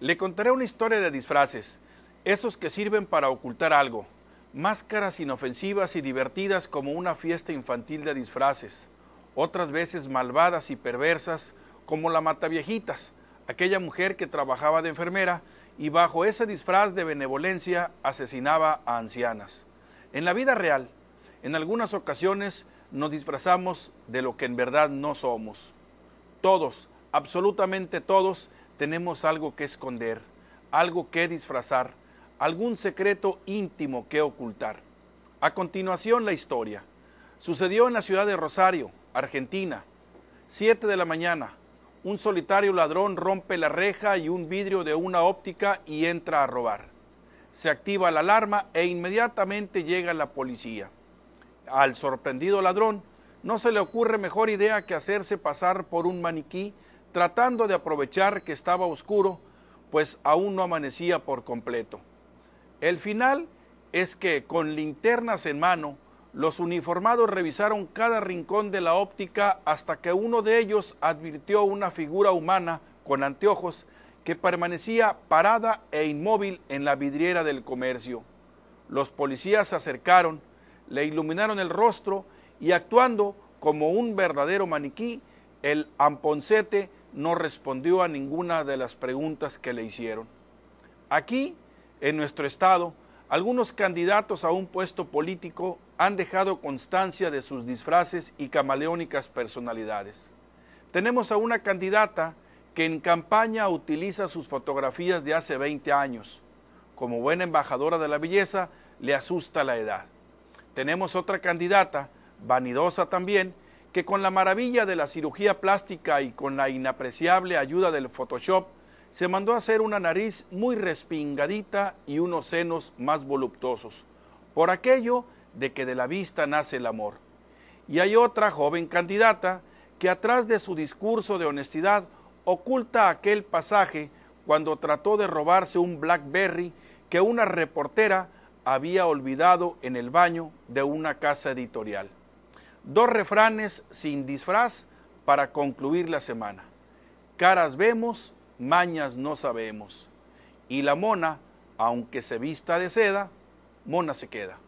Le contaré una historia de disfraces, esos que sirven para ocultar algo, máscaras inofensivas y divertidas como una fiesta infantil de disfraces, otras veces malvadas y perversas como la mataviejitas, aquella mujer que trabajaba de enfermera y bajo ese disfraz de benevolencia asesinaba a ancianas. En la vida real, en algunas ocasiones nos disfrazamos de lo que en verdad no somos. Todos, absolutamente todos, tenemos algo que esconder, algo que disfrazar, algún secreto íntimo que ocultar. A continuación la historia. Sucedió en la ciudad de Rosario, Argentina. 7 de la mañana, un solitario ladrón rompe la reja y un vidrio de una óptica y entra a robar. Se activa la alarma e inmediatamente llega la policía. Al sorprendido ladrón no se le ocurre mejor idea que hacerse pasar por un maniquí tratando de aprovechar que estaba oscuro, pues aún no amanecía por completo. El final es que, con linternas en mano, los uniformados revisaron cada rincón de la óptica hasta que uno de ellos advirtió una figura humana con anteojos que permanecía parada e inmóvil en la vidriera del comercio. Los policías se acercaron, le iluminaron el rostro y actuando como un verdadero maniquí, el amponcete no respondió a ninguna de las preguntas que le hicieron. Aquí, en nuestro estado, algunos candidatos a un puesto político han dejado constancia de sus disfraces y camaleónicas personalidades. Tenemos a una candidata que en campaña utiliza sus fotografías de hace 20 años. Como buena embajadora de la belleza, le asusta la edad. Tenemos otra candidata, vanidosa también, que con la maravilla de la cirugía plástica y con la inapreciable ayuda del Photoshop, se mandó a hacer una nariz muy respingadita y unos senos más voluptuosos, por aquello de que de la vista nace el amor. Y hay otra joven candidata que atrás de su discurso de honestidad oculta aquel pasaje cuando trató de robarse un Blackberry que una reportera había olvidado en el baño de una casa editorial. Dos refranes sin disfraz para concluir la semana. Caras vemos, mañas no sabemos. Y la mona, aunque se vista de seda, mona se queda.